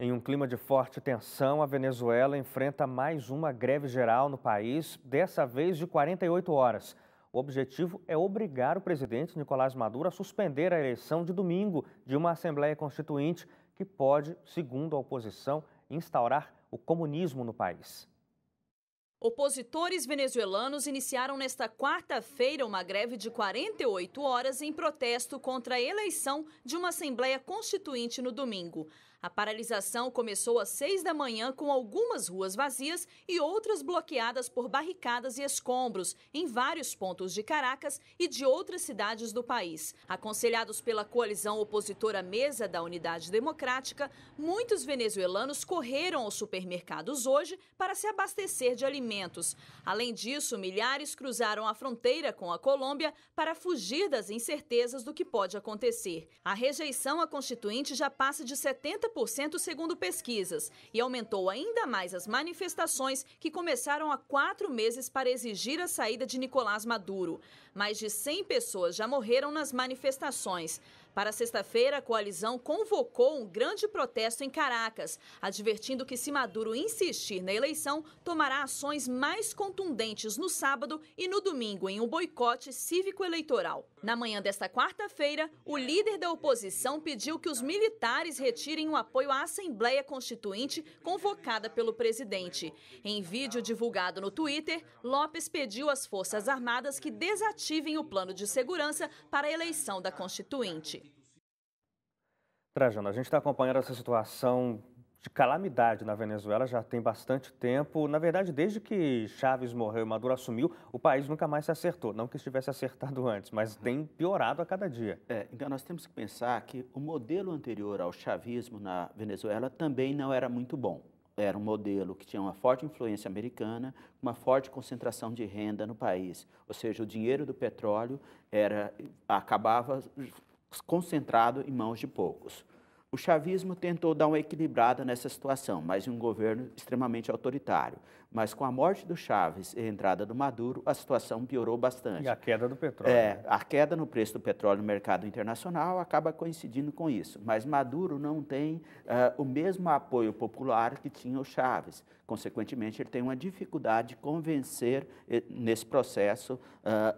Em um clima de forte tensão, a Venezuela enfrenta mais uma greve geral no país, dessa vez de 48 horas. O objetivo é obrigar o presidente Nicolás Maduro a suspender a eleição de domingo de uma Assembleia Constituinte que pode, segundo a oposição, instaurar o comunismo no país. Opositores venezuelanos iniciaram nesta quarta-feira uma greve de 48 horas em protesto contra a eleição de uma Assembleia Constituinte no domingo. A paralisação começou às seis da manhã com algumas ruas vazias e outras bloqueadas por barricadas e escombros em vários pontos de Caracas e de outras cidades do país. Aconselhados pela coalizão opositora Mesa da Unidade Democrática, muitos venezuelanos correram aos supermercados hoje para se abastecer de alimentos. Além disso, milhares cruzaram a fronteira com a Colômbia para fugir das incertezas do que pode acontecer. A rejeição à Constituinte já passa de 70 segundo pesquisas e aumentou ainda mais as manifestações que começaram há quatro meses para exigir a saída de Nicolás Maduro. Mais de 100 pessoas já morreram nas manifestações. Para sexta-feira, a coalizão convocou um grande protesto em Caracas, advertindo que se Maduro insistir na eleição, tomará ações mais contundentes no sábado e no domingo em um boicote cívico-eleitoral. Na manhã desta quarta-feira, o líder da oposição pediu que os militares retirem o apoio à Assembleia Constituinte convocada pelo presidente. Em vídeo divulgado no Twitter, Lopes pediu às Forças Armadas que desativem o plano de segurança para a eleição da Constituinte. Trajano, a gente está acompanhando essa situação de calamidade na Venezuela já tem bastante tempo. Na verdade, desde que Chaves morreu e Maduro assumiu, o país nunca mais se acertou. Não que estivesse acertado antes, mas uhum. tem piorado a cada dia. É, então nós temos que pensar que o modelo anterior ao chavismo na Venezuela também não era muito bom. Era um modelo que tinha uma forte influência americana, uma forte concentração de renda no país. Ou seja, o dinheiro do petróleo era acabava concentrado em mãos de poucos. O chavismo tentou dar uma equilibrada nessa situação, mas em um governo extremamente autoritário. Mas com a morte do Chaves e a entrada do Maduro, a situação piorou bastante. E a queda do petróleo. É, né? a queda no preço do petróleo no mercado internacional acaba coincidindo com isso. Mas Maduro não tem uh, o mesmo apoio popular que tinha o Chaves. Consequentemente, ele tem uma dificuldade de convencer, eh, nesse processo,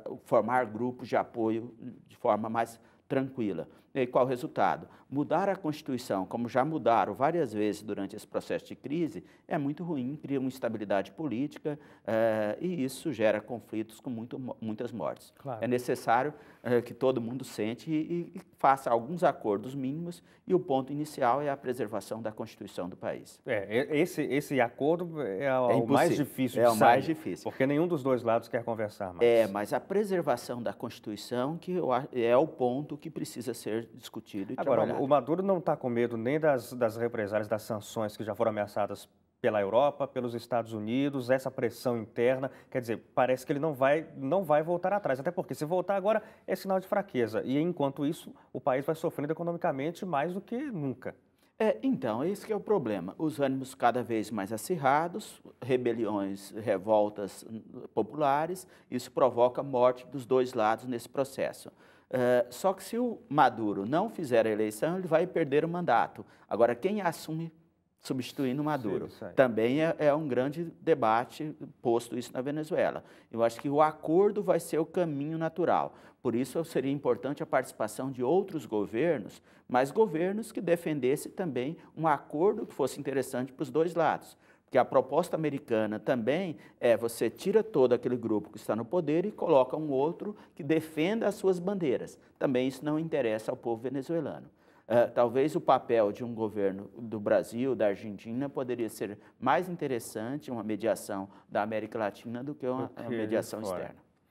uh, formar grupos de apoio de forma mais tranquila. E qual o resultado? Mudar a Constituição, como já mudaram várias vezes durante esse processo de crise, é muito ruim, cria uma instabilidade política eh, e isso gera conflitos com muito, muitas mortes. Claro. É necessário eh, que todo mundo sente e, e, faça alguns acordos mínimos e o ponto inicial é a preservação da Constituição do país. É, esse, esse acordo é, é o mais difícil é de É o sair, mais difícil. Porque nenhum dos dois lados quer conversar mais. É, mas a preservação da Constituição que é o ponto que precisa ser discutido e Agora, trabalhado. o Maduro não está com medo nem das, das represálias, das sanções que já foram ameaçadas pela Europa, pelos Estados Unidos, essa pressão interna, quer dizer, parece que ele não vai, não vai voltar atrás, até porque se voltar agora é sinal de fraqueza e enquanto isso o país vai sofrendo economicamente mais do que nunca. É, então, esse é o problema. Os ânimos cada vez mais acirrados, rebeliões, revoltas populares, isso provoca morte dos dois lados nesse processo. Eh, só que se o Maduro não fizer a eleição, ele vai perder o mandato. Agora, quem assume substituindo Maduro? Também é, é, um grande debate posto isso na Venezuela. Eu acho que o acordo vai ser o caminho natural. Por isso seria importante a participação de outros governos, mas governos que defendessem também um acordo que fosse interessante para os dois lados. Porque a proposta americana também é você tira todo aquele grupo que está no poder e coloca um outro que defenda as suas bandeiras. Também isso não interessa ao povo venezuelano. Uh, talvez o papel de um governo do Brasil, da Argentina, poderia ser mais interessante uma mediação da América Latina do que uma, uma mediação externa.